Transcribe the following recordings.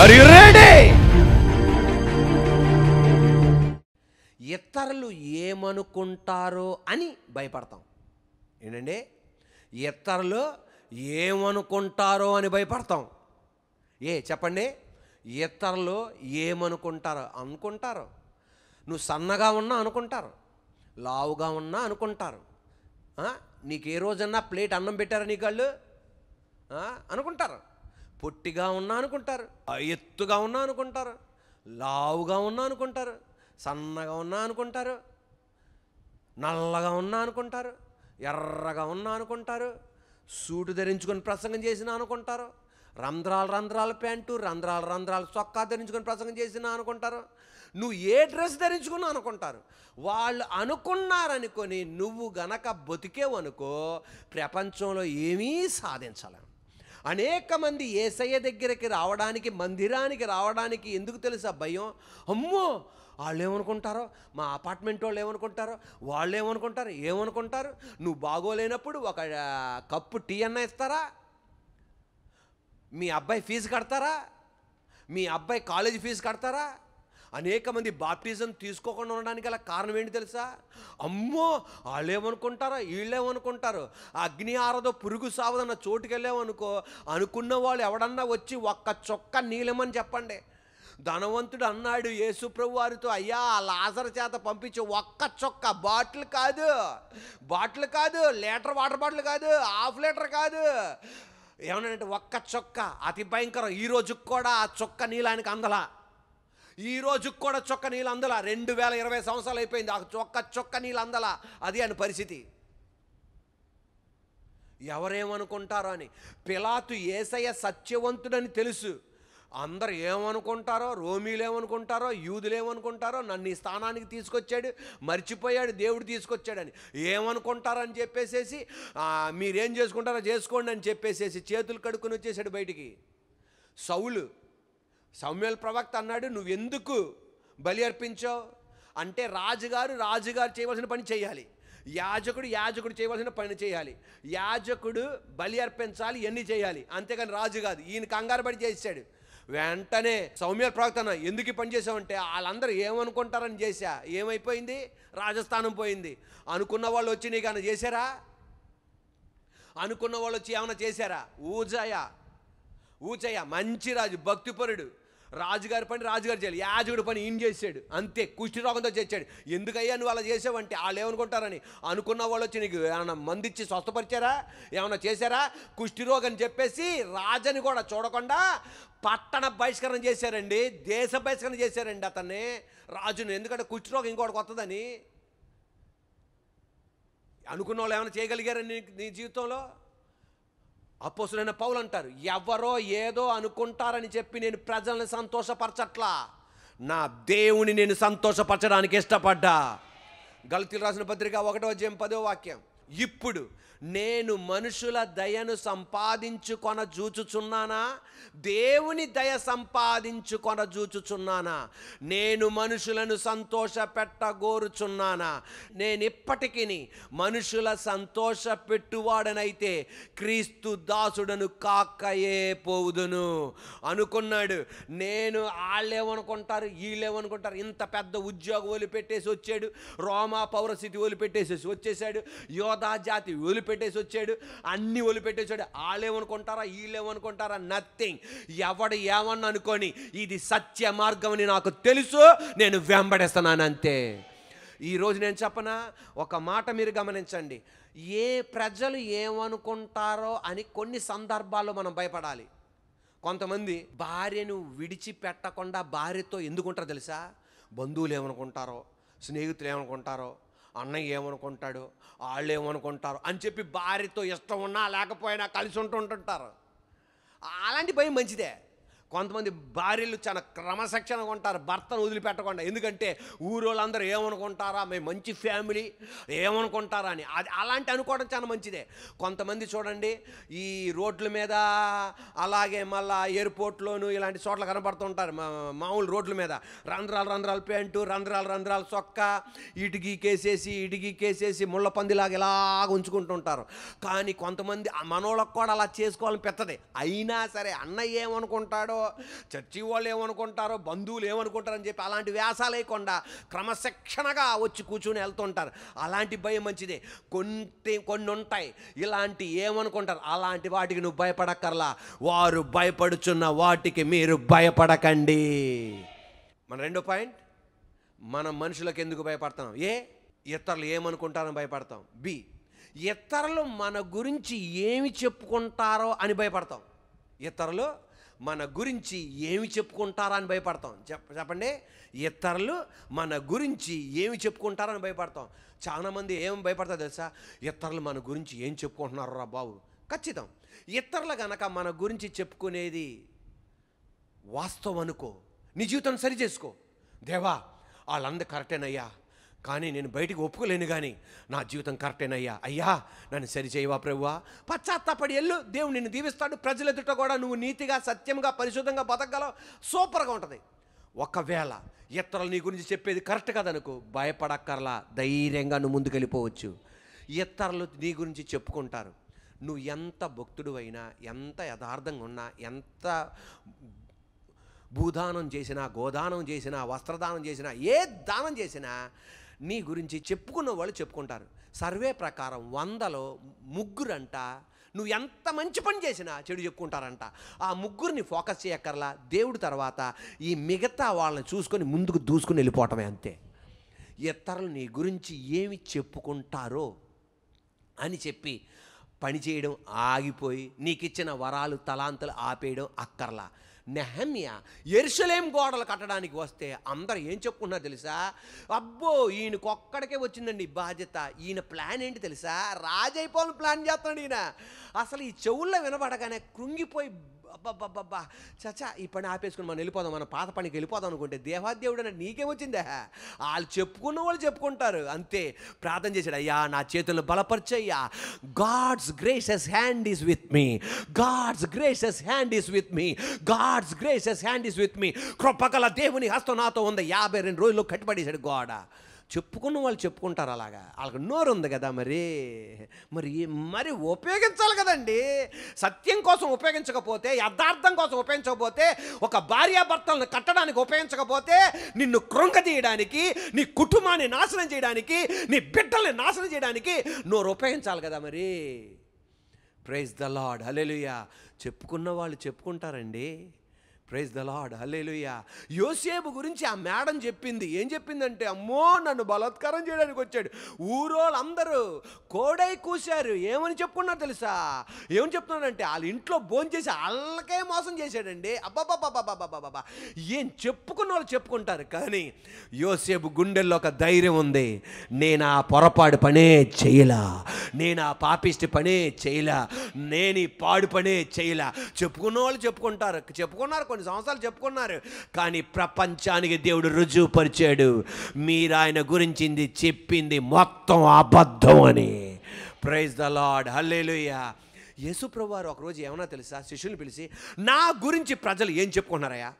Are you ready? ఇతరులు ఏమనుకుంటారో అని భయపడతాం ఏంటండి ఇతరులు ఏమనుకుంటారో అని భయపడతాం ఏ చెప్పండి ఇతరులు ఏమనుకుంటారో అనుకుంటారు నువ్వు సన్నగా ఉన్నా అనుకుంటారు లావుగా ఉన్నా అనుకుంటారు నీకు ఏ రోజన్నా ప్లేట్ అన్నం పెట్టారా నీకు వాళ్ళు అనుకుంటారు పొట్టిగా ఉన్నా అనుకుంటారు ఎత్తుగా ఉన్నా అనుకుంటారు లావుగా ఉన్నా అనుకుంటారు సన్నగా ఉన్నా అనుకుంటారు నల్లగా ఉన్నా అనుకుంటారు ఎర్రగా ఉన్నా అనుకుంటారు సూటు ధరించుకొని ప్రసంగం చేసిన అనుకుంటారు రంధ్రాలు రంధ్రాల ప్యాంటు రంధ్రాల రంధ్రాలు చొక్కా ధరించుకొని ప్రసంగం చేసినా అనుకుంటారు నువ్వు ఏ డ్రెస్ ధరించుకున్నా అనుకుంటారు వాళ్ళు అనుకున్నారనుకొని నువ్వు గనక బతికేవనుకో ప్రపంచంలో ఏమీ సాధించలేము అనేక మంది ఏసయ్య దగ్గరికి రావడానికి మందిరానికి రావడానికి ఎందుకు తెలుసా భయం అమ్మో వాళ్ళు ఏమనుకుంటారో మా అపార్ట్మెంట్ వాళ్ళు ఏమనుకుంటారో వాళ్ళు ఏమనుకుంటారు ఏమనుకుంటారు నువ్వు బాగోలేనప్పుడు ఒక కప్పు టీ అన్న ఇస్తారా మీ అబ్బాయి ఫీజు కడతారా మీ అబ్బాయి కాలేజీ ఫీజు కడతారా అనేక మంది బాప్టిజం తీసుకోకుండా ఉండడానికి అలా కారణం ఏంటి తెలుసా అమ్మో వాళ్ళేమనుకుంటారో వీళ్ళేమనుకుంటారు అగ్ని ఆరదో పురుగు సావదన్న చోటుకి వెళ్ళామనుకో అనుకున్న వాళ్ళు ఎవడన్నా వచ్చి ఒక్క చొక్క నీలమని చెప్పండి ధనవంతుడు అన్నాడు యేసుప్రభు వారితో అయ్యా లాజర్ చేత పంపించే ఒక్క చొక్క బాటిల్ కాదు బాటిల్ కాదు లీటర్ వాటర్ బాటిల్ కాదు హాఫ్ లీటర్ కాదు అంటే ఒక్క చొక్క అతి భయంకరం ఈ రోజుకి కూడా ఆ చొక్క నీళ్ళు ఆయనకు అందలా ఈ రోజుకి కూడా చొక్క నీళ్ళు అందల రెండు వేల ఇరవై సంవత్సరాలు అయిపోయింది ఆ చొక్క చొక్క నీళ్ళు అందల అది అని పరిస్థితి ఎవరేమనుకుంటారో అని పిలాతు ఏసయ్య సత్యవంతుడని తెలుసు అందరు ఏమనుకుంటారో రోమీలు ఏమనుకుంటారో యూదులు ఏమనుకుంటారో నన్ను ఈ స్థానానికి తీసుకొచ్చాడు మర్చిపోయాడు దేవుడు తీసుకొచ్చాడని ఏమనుకుంటారని చెప్పేసేసి మీరేం చేసుకుంటారో చేసుకోండి అని చెప్పేసేసి చేతులు కడుక్కుని వచ్చేసాడు బయటికి సౌలు సౌమ్యుల ప్రవక్త అన్నాడు నువ్వెందుకు బలి అర్పించావు అంటే రాజుగారు రాజుగారు చేయవలసిన పని చేయాలి యాజకుడు యాజకుడు చేయవలసిన పని చేయాలి యాజకుడు బలి అర్పించాలి ఎన్ని చేయాలి అంతేకాని రాజు కాదు ఈయన కంగారు పడి చేశాడు వెంటనే సౌమ్య ప్రవర్తన ఎందుకు ఈ పని చేసావంటే వాళ్ళందరూ ఏమనుకుంటారని చేశా ఏమైపోయింది రాజస్థానం పోయింది అనుకున్న వాళ్ళు వచ్చి నీకు చేశారా అనుకున్న వాళ్ళు వచ్చి ఏమైనా చేశారా ఊజయ ఊజయ మంచి రాజు భక్తిపరుడు రాజుగారి పని రాజుగారు చేయాలి యాజకుడి పని ఏం చేశాడు అంతే కుష్ఠిరోగంతో చేశాడు ఎందుకయ్యా నువ్వు అలా చేసావంటే వాళ్ళు ఏమనుకుంటారని అనుకున్న వాళ్ళు వచ్చి నీకు ఏమైనా మందిచ్చి స్వస్థపరిచారా ఏమైనా చేశారా కుష్ఠిరోగం అని చెప్పేసి రాజని కూడా చూడకుండా పట్టణ బహిష్కరణ చేశారండి దేశ బహిష్కరణ చేశారండి అతన్ని రాజును ఎందుకంటే రోగం ఇంకోటి కొత్తదని అనుకున్న వాళ్ళు ఏమైనా చేయగలిగారండి నీ జీవితంలో అపోసులైన పౌలు అంటారు ఎవరో ఏదో అనుకుంటారని చెప్పి నేను ప్రజల్ని సంతోషపరచట్లా నా దేవుని నేను సంతోషపరచడానికి ఇష్టపడ్డా గలతీలు రాసిన పత్రిక ఒకటో జయం పదో వాక్యం ఇప్పుడు నేను మనుషుల దయను సంపాదించుకొన జూచుచున్నానా దేవుని దయ సంపాదించుకొన చూచుచున్నానా నేను మనుషులను సంతోష పెట్టగోరుచున్నానా నేను ఇప్పటికీ మనుషుల సంతోష పెట్టువాడనైతే క్రీస్తు దాసుడను కాక్కయే పోవుదును అనుకున్నాడు నేను వాళ్ళేమనుకుంటారు వీళ్ళేమనుకుంటారు ఇంత పెద్ద ఉద్యోగం వదిలిపెట్టేసి వచ్చాడు రోమా పౌరస్థితి వదిలిపెట్టేసేసి వచ్చేసాడు యోధా జాతి వదిలిపెట్టి ఒలిపెట్టేసి వచ్చాడు అన్ని ఒలిపెట్టేసి వచ్చాడు వాళ్ళేమనుకుంటారా వీళ్ళేమనుకుంటారా నథింగ్ ఎవడు ఏమన్నా అనుకొని ఇది సత్య మార్గం అని నాకు తెలుసు నేను వెంబడేస్తున్నాను అంతే ఈరోజు నేను చెప్పనా ఒక మాట మీరు గమనించండి ఏ ప్రజలు ఏమనుకుంటారో అని కొన్ని సందర్భాల్లో మనం భయపడాలి కొంతమంది భార్యను విడిచిపెట్టకుండా భార్యతో ఎందుకుంటారో తెలుసా బంధువులు ఏమనుకుంటారో స్నేహితులు ఏమనుకుంటారో అన్నయ్య ఏమనుకుంటాడు వాళ్ళు ఏమనుకుంటారు అని చెప్పి భార్యతో ఇష్టం ఉన్నా లేకపోయినా కలిసి ఉంటుంటుంటారు అలాంటి భయం మంచిదే కొంతమంది భార్యలు చాలా క్రమశిక్షణగా ఉంటారు భర్తను వదిలిపెట్టకుండా ఎందుకంటే ఊరోళ్ళందరూ ఏమనుకుంటారా మేము మంచి ఫ్యామిలీ ఏమనుకుంటారా అని అది అలాంటి అనుకోవడం చాలా మంచిదే కొంతమంది చూడండి ఈ రోడ్ల మీద అలాగే మళ్ళా ఎయిర్పోర్ట్లోను ఇలాంటి చోట్ల కనబడుతుంటారు మామూలు రోడ్ల మీద రంధ్రాలు రంధ్రాలు ప్యాంటు రంధ్రాలు రంధ్రాలు చొక్క ఇటుకి కేసేసి ఇటుకీ కేసేసి ముళ్ళ పందిలాగా ఇలాగ ఉంచుకుంటుంటారు కానీ కొంతమంది మనోళ్ళకు కూడా అలా చేసుకోవాలని పెత్తది అయినా సరే అన్నయ్య ఏమనుకుంటాడో ఏమనుకుంటారో చర్చి వాళ్ళు ఏమనుకుంటారో బంధువులు ఏమనుకుంటారని చెప్పి అలాంటి వ్యాసాలు లేకుండా క్రమశిక్షణగా వచ్చి కూర్చుని వెళ్తుంటారు అలాంటి భయం మంచిదే కొన్ని కొన్ని ఉంటాయి ఇలాంటి ఏమనుకుంటారు అలాంటి వాటికి నువ్వు భయపడక్కర్లా వారు భయపడుచున్న వాటికి మీరు భయపడకండి మన రెండో పాయింట్ మనం మనుషులకు ఎందుకు భయపడతాం ఏ ఇతరులు ఏమనుకుంటారని భయపడతాం బి ఇతరులు మన గురించి ఏమి చెప్పుకుంటారో అని భయపడతాం ఇతరులు మన గురించి ఏమి చెప్పుకుంటారని భయపడతాం చెప్ప చెప్పండి ఇతరులు మన గురించి ఏమి చెప్పుకుంటారని భయపడతాం చాలామంది ఏం భయపడతారు తెలుసా ఇతరులు మన గురించి ఏం చెప్పుకుంటున్నారు రా బాబు ఖచ్చితం ఇతరులు గనక మన గురించి చెప్పుకునేది వాస్తవం అనుకో నీ జీవితం సరి చేసుకో దేవా వాళ్ళందరూ కరెక్టేనయ్యా కానీ నేను బయటికి ఒప్పుకోలేను కానీ నా జీవితం కరెక్టేనయ్యా అయ్యా నన్ను సరిచేయవా ప్రభువా పశ్చాత్తాపడి ఎల్లు దేవుడు నిన్ను దీవిస్తాడు ప్రజల ఎదుట కూడా నువ్వు నీతిగా సత్యంగా పరిశుద్ధంగా బతకగలవు సూపర్గా ఉంటుంది ఒకవేళ ఇతరులు నీ గురించి చెప్పేది కరెక్ట్ కదనుకో భయపడక్కర్లా ధైర్యంగా నువ్వు ముందుకెళ్ళిపోవచ్చు ఇతరులు నీ గురించి చెప్పుకుంటారు నువ్వు ఎంత భక్తుడు అయినా ఎంత యథార్థంగా ఉన్నా ఎంత భూదానం చేసినా గోదానం చేసినా వస్త్రదానం చేసినా ఏ దానం చేసినా నీ గురించి చెప్పుకున్న వాళ్ళు చెప్పుకుంటారు సర్వే ప్రకారం వందలో ముగ్గురంట నువ్వు ఎంత మంచి పని చేసినా చెడు చెప్పుకుంటారంట ఆ ముగ్గురిని ఫోకస్ చేయక్కర్లా దేవుడు తర్వాత ఈ మిగతా వాళ్ళని చూసుకొని ముందుకు దూసుకుని వెళ్ళిపోవటమే అంతే ఇతరులు నీ గురించి ఏమి చెప్పుకుంటారో అని చెప్పి పని చేయడం ఆగిపోయి నీకిచ్చిన వరాలు తలాంతలు ఆపేయడం అక్కర్లా నెహమ్య ఎరుసలేం గోడలు కట్టడానికి వస్తే అందరు ఏం చెప్పుకున్నారు తెలుసా అబ్బో ఈయనకు ఒక్కడికే వచ్చిందండి బాధ్యత ఈయన ప్లాన్ ఏంటి తెలుసా రాజైపోవాలని ప్లాన్ చేస్తున్నాడు ఈయన అసలు ఈ చెవుల్లో వినబడగానే కృంగిపోయి అబ్బబ్బబ్బబ్బా చచ్చా ఈ పని ఆపేసుకుని మనం వెళ్ళిపోదాం మనం పాత పనికి వెళ్ళిపోదాం అనుకుంటే దేవాదేవుడు అంటే నీకేమొచ్చిందే వాళ్ళు చెప్పుకున్న వాళ్ళు చెప్పుకుంటారు అంతే ప్రార్థన చేశాడు అయ్యా నా చేతులను బలపరిచయ్యా God's graces hand is with me God's graces hand is with me God's graces hand is with me కృపకల దేవుని హస్తం నాతో ఉంది యాభై రెండు రోజుల్లో కట్టుబడేశాడు గోడ చెప్పుకున్న వాళ్ళు చెప్పుకుంటారు అలాగా వాళ్ళకి నోరు ఉంది కదా మరి మరి మరి ఉపయోగించాలి కదండి సత్యం కోసం ఉపయోగించకపోతే యథార్థం కోసం ఉపయోగించకపోతే ఒక భార్యాభర్తలను కట్టడానికి ఉపయోగించకపోతే నిన్ను తీయడానికి నీ కుటుంబాన్ని నాశనం చేయడానికి నీ బిడ్డల్ని నాశనం చేయడానికి నోరు ఉపయోగించాలి కదా మరి ప్రైజ్ ద లాడ్ హలెలుయా చెప్పుకున్న వాళ్ళు చెప్పుకుంటారండి ప్రైజ్ ద లాడ్ హల్లేలుయ్యా యోసేపు గురించి ఆ మేడం చెప్పింది ఏం చెప్పిందంటే అమ్మో నన్ను బలాత్కారం చేయడానికి వచ్చాడు ఊరోళ్ళందరూ కోడై కూశారు ఏమని చెప్పుకున్నారు తెలుసా ఏమని చెప్తున్నాడంటే వాళ్ళ ఇంట్లో భోంచేసి అల్లకే మోసం చేశాడండి అబ్బాబాబాబాబాబాబా ఏం చెప్పుకున్న వాళ్ళు చెప్పుకుంటారు కానీ యోసేపు గుండెల్లో ఒక ధైర్యం ఉంది నేను ఆ పొరపాటు పనే చేయలా నేను ఆ పాపిష్టి పనే చేయలా నేను ఈ పాడు పనే చేయలా చెప్పుకున్న వాళ్ళు చెప్పుకుంటారు చెప్పుకున్నారు కొన్ని కొన్ని సంవత్సరాలు చెప్పుకున్నారు కానీ ప్రపంచానికి దేవుడు రుజువుపరిచాడు మీరు ఆయన గురించింది చెప్పింది మొత్తం అబద్ధం అని ప్రైజ్ ద లాడ్ హల్లేలుయ్యా యేసుప్రభు వారు ఒకరోజు ఏమన్నా తెలుసా శిష్యుని పిలిచి నా గురించి ప్రజలు ఏం చెప్పుకున్నారయ్యా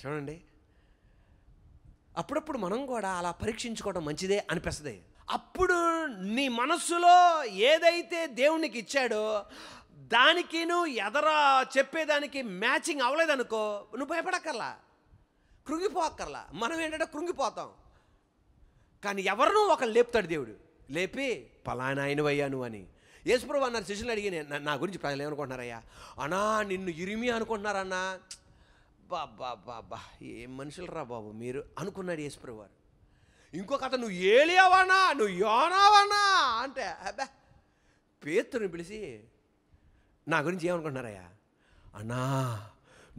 చూడండి అప్పుడప్పుడు మనం కూడా అలా పరీక్షించుకోవడం మంచిదే అనిపిస్తుంది అప్పుడు నీ మనస్సులో ఏదైతే దేవునికి ఇచ్చాడో దానికిను ఎదర చెప్పేదానికి మ్యాచింగ్ అవ్వలేదనుకో నువ్వు భయపడక్కర్లా కృంగిపోక్కర్లా మనం ఏంటంటే కృంగిపోతాం కానీ ఎవరినో ఒకరు లేపుతాడు దేవుడు లేపి పలానా అయినవయ్యా నువ్వు అని యేసుప్రభు అన్నారు శిష్యులు అడిగి నా గురించి ప్రజలు ఏమనుకుంటున్నారయ్యా అనా నిన్ను ఇరిమి అనుకుంటున్నారన్నా బాబా బాబా ఏం మనుషులు రా బాబు మీరు అనుకున్నాడు యేసుప్రభు వారు ఇంకొక అతను నువ్వు ఏలియావానా నువ్వు యోనావానా అంటే అబ్బా పేతుని పిలిచి నా గురించి ఏమనుకుంటున్నారయ్యా అన్నా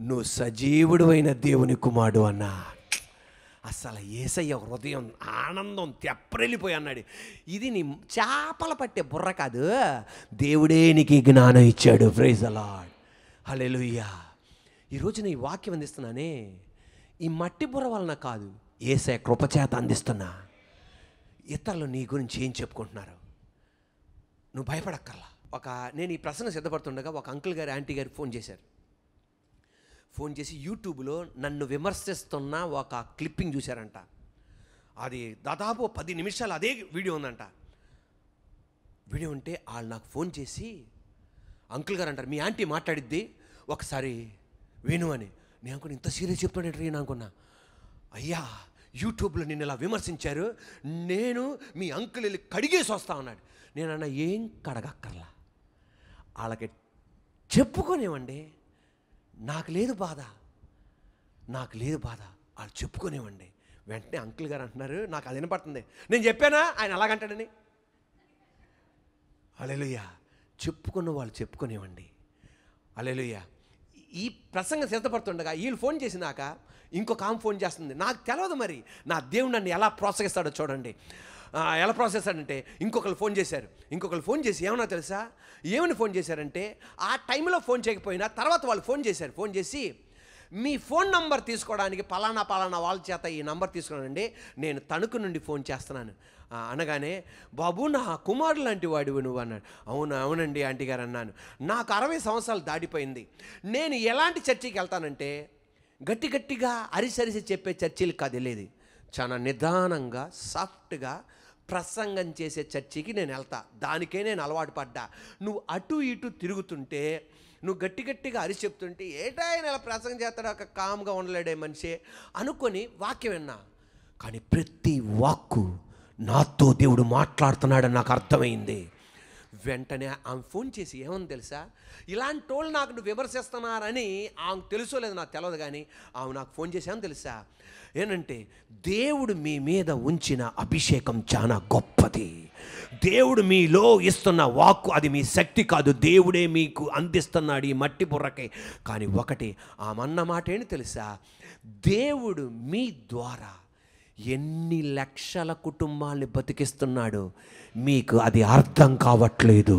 నువ్వు సజీవుడు అయిన దేవుని కుమారుడు అన్నా అసలు ఏసయ్య హృదయం ఆనందం తెప్పరెళ్ళిపోయి అన్నాడు ఇది నీ చేపలు పట్టే బుర్ర కాదు దేవుడే నీకు జ్ఞానం ఇచ్చాడు ప్రైజ్ అలాడ్ హలెలుయ్యా ఈరోజు నీ వాక్యం అందిస్తున్నానే ఈ మట్టి బుర్ర వలన కాదు ఏసయ్య కృపచేత అందిస్తున్నా ఇతరులు నీ గురించి ఏం చెప్పుకుంటున్నారు నువ్వు భయపడక్కర్లా ఒక నేను ఈ ప్రసంగం సిద్ధపడుతుండగా ఒక అంకుల్ గారు ఆంటీ గారు ఫోన్ చేశారు ఫోన్ చేసి యూట్యూబ్లో నన్ను విమర్శిస్తున్న ఒక క్లిప్పింగ్ చూశారంట అది దాదాపు పది నిమిషాలు అదే వీడియో ఉందంట వీడియో ఉంటే వాళ్ళు నాకు ఫోన్ చేసి అంకుల్ గారు అంటారు మీ ఆంటీ మాట్లాడిద్ది ఒకసారి విను అని నేను అనుకున్నా ఇంత సీరియస్ చెప్తున్నాడు నేను అనుకున్నా అయ్యా యూట్యూబ్లో నిన్ను ఇలా విమర్శించారు నేను మీ అంకుల్ వెళ్ళి కడిగేసి వస్తా ఉన్నాడు నేను అన్న ఏం కడగక్కర్లా వాళ్ళకి చెప్పుకునేవండి నాకు లేదు బాధ నాకు లేదు బాధ వాళ్ళు చెప్పుకునేవండి వెంటనే అంకుల్ గారు అంటున్నారు నాకు అది వినపడుతుంది నేను చెప్పానా ఆయన అలాగంటాడని అలెలుయ్య చెప్పుకున్న వాళ్ళు చెప్పుకునేవండి అలెలుయ్య ఈ ప్రసంగం సిద్ధపడుతుండగా వీళ్ళు ఫోన్ చేసినాక ఇంకొక ఆమె ఫోన్ చేస్తుంది నాకు తెలియదు మరి నా దేవుడు నన్ను ఎలా ప్రోత్సహిస్తాడో చూడండి ఎలా ప్రాసెస్ అంటే ఇంకొకరు ఫోన్ చేశారు ఇంకొకరు ఫోన్ చేసి ఏమన్నా తెలుసా ఏమని ఫోన్ చేశారంటే ఆ టైంలో ఫోన్ చేయకపోయినా తర్వాత వాళ్ళు ఫోన్ చేశారు ఫోన్ చేసి మీ ఫోన్ నంబర్ తీసుకోవడానికి పలానా పలానా వాళ్ళ చేత ఈ నంబర్ తీసుకున్నానండి నేను తణుకు నుండి ఫోన్ చేస్తున్నాను అనగానే బాబు నా కుమారు లాంటి వాడు నువ్వు అన్నాడు అవును అవునండి ఆంటీ గారు అన్నాను నాకు అరవై సంవత్సరాలు దాటిపోయింది నేను ఎలాంటి చర్చికి వెళ్తానంటే గట్టి గట్టిగా అరిసరిసి చెప్పే చర్చిలు కాదు వెళ్ళేది చాలా నిదానంగా సాఫ్ట్గా ప్రసంగం చేసే చర్చికి నేను వెళ్తా దానికే నేను అలవాటు పడ్డా నువ్వు అటు ఇటు తిరుగుతుంటే నువ్వు గట్టి గట్టిగా అరిచి చెప్తుంటే ఏటా ఆయన ప్రసంగం చేస్తాడు ఒక కామ్గా ఉండలేడే మనిషి అనుకొని వాక్యం విన్నా కానీ ప్రతి వాక్కు నాతో దేవుడు మాట్లాడుతున్నాడని నాకు అర్థమైంది వెంటనే ఆమె ఫోన్ చేసి ఏమని తెలుసా ఇలాంటి వాళ్ళు నాకు విమర్శిస్తున్నారని ఆమె తెలుసో లేదు నాకు తెలియదు కానీ ఆమె నాకు ఫోన్ చేసి ఏమని తెలుసా ఏంటంటే దేవుడు మీ మీద ఉంచిన అభిషేకం చాలా గొప్పది దేవుడు మీలో ఇస్తున్న వాక్కు అది మీ శక్తి కాదు దేవుడే మీకు అందిస్తున్నాడు ఈ మట్టి బుర్రకే కానీ ఒకటి ఆమె అన్న మాట ఏంటి తెలుసా దేవుడు మీ ద్వారా ఎన్ని లక్షల కుటుంబాల్ని బతికిస్తున్నాడు మీకు అది అర్థం కావట్లేదు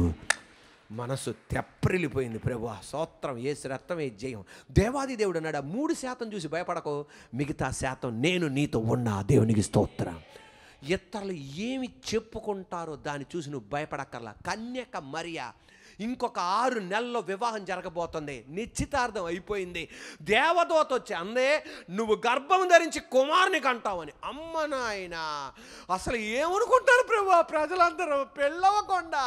మనసు తెప్పరిల్లిపోయింది ప్రభు సోత్రం ఏ రక్తం ఏ జయం దేవాది దేవుడు అన్నాడు మూడు శాతం చూసి భయపడకు మిగతా శాతం నేను నీతో ఉన్నా దేవునికి స్తోత్రం ఇతరులు ఏమి చెప్పుకుంటారో దాన్ని చూసి నువ్వు భయపడక్కర్లా కన్యక మరియా ఇంకొక ఆరు నెలల్లో వివాహం జరగబోతుంది నిశ్చితార్థం అయిపోయింది దేవదోత వచ్చి అందే నువ్వు గర్భం ధరించి కుమారుని కంటావని అమ్మ నాయన అసలు ఏమనుకుంటారు ప్రభు ప్రజలందరూ పెళ్ళవకుండా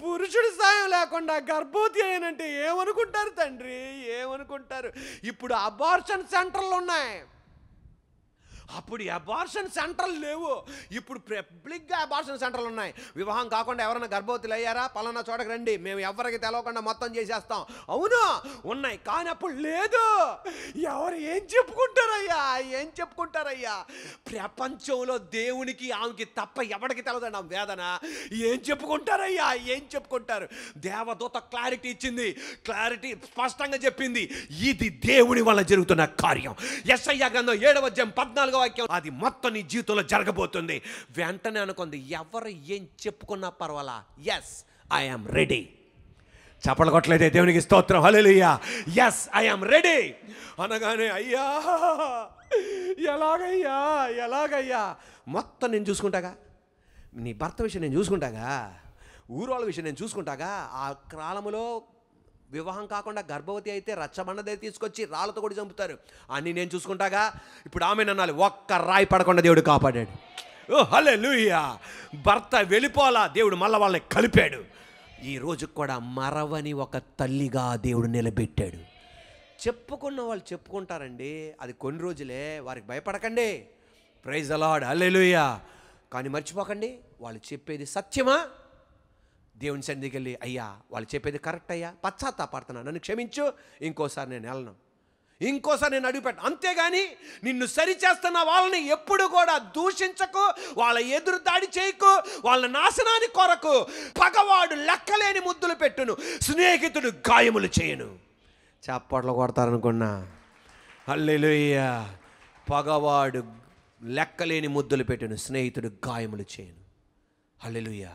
పురుషుడి సాయం లేకుండా గర్భవతి అయినంటే ఏమనుకుంటారు తండ్రి ఏమనుకుంటారు ఇప్పుడు అబార్షన్ సెంటర్లు ఉన్నాయి అప్పుడు అబార్షన్ సెంటర్లు లేవు ఇప్పుడు పబ్లిక్గా అబార్షన్ సెంటర్లు ఉన్నాయి వివాహం కాకుండా ఎవరైనా గర్భవతులు అయ్యారా పలానా చోటకి రండి మేము ఎవరికి తెలవకుండా మొత్తం చేసేస్తాం అవును ఉన్నాయి కానీ అప్పుడు లేదు ఎవరు ఏం చెప్పుకుంటారయ్యా ఏం చెప్పుకుంటారయ్యా ప్రపంచంలో దేవునికి ఆమెకి తప్ప ఎవరికి తెలదండి ఆమె వేదన ఏం చెప్పుకుంటారయ్యా ఏం చెప్పుకుంటారు దేవదూత క్లారిటీ ఇచ్చింది క్లారిటీ స్పష్టంగా చెప్పింది ఇది దేవుని వల్ల జరుగుతున్న కార్యం ఎస్ఐ గ్రంథం ఏడవ జం పద్నాలుగు వాక్యం అది మొత్తం నీ జీవితంలో జరగబోతుంది వెంటనే అనుకుంది ఎవరు ఏం చెప్పుకున్నా పర్వాలా ఎస్ ఐఎమ్ రెడీ చప్పలు కొట్టలేదే దేవునికి స్తోత్రం హలేలుయ్యా ఎస్ ఐఎమ్ రెడీ అనగానే అయ్యా ఎలాగయ్యా ఎలాగయ్యా మొత్తం నేను చూసుకుంటాగా నీ భర్త విషయం నేను చూసుకుంటాగా ఊరోళ్ళ విషయం నేను చూసుకుంటాగా ఆ కాలంలో వివాహం కాకుండా గర్భవతి అయితే రచ్చబండదే తీసుకొచ్చి రాళ్ళతో కూడా చంపుతారు అని నేను చూసుకుంటాగా ఇప్పుడు ఆమె నన్నాలి ఒక్క రాయి పడకుండా దేవుడు కాపాడాడు ఓ హలే లూయా భర్త వెళ్ళిపోలా దేవుడు మళ్ళీ వాళ్ళని కలిపాడు ఈ రోజు కూడా మరవని ఒక తల్లిగా దేవుడు నిలబెట్టాడు చెప్పుకున్న వాళ్ళు చెప్పుకుంటారండి అది కొన్ని రోజులే వారికి భయపడకండి ప్రైజ్ అలాడ్ హలే కానీ మర్చిపోకండి వాళ్ళు చెప్పేది సత్యమా దేవుని సన్నిధికి వెళ్ళి అయ్యా వాళ్ళు చెప్పేది కరెక్ట్ అయ్యా పశ్చాత్తాపడుతున్నా నన్ను క్షమించు ఇంకోసారి నేను వెళ్ళను ఇంకోసారి నేను అడుగుపెట్ట అంతేగాని నిన్ను సరిచేస్తున్న వాళ్ళని ఎప్పుడు కూడా దూషించకు వాళ్ళ ఎదురు దాడి చేయకు వాళ్ళ నాశనాన్ని కొరకు పగవాడు లెక్కలేని ముద్దులు పెట్టును స్నేహితుడు గాయములు చేయను చేపట్లు కొడతారనుకున్నా అల్లెలుయ్యా పగవాడు లెక్కలేని ముద్దులు పెట్టును స్నేహితుడు గాయములు చేయను అల్లెలుయ్యా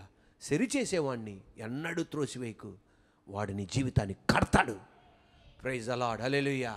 చేసేవాడిని ఎన్నడూ త్రోసివేయకు వాడిని జీవితాన్ని కడతాడు ప్రైజ్ అలాడ్ అలెలుయ్యా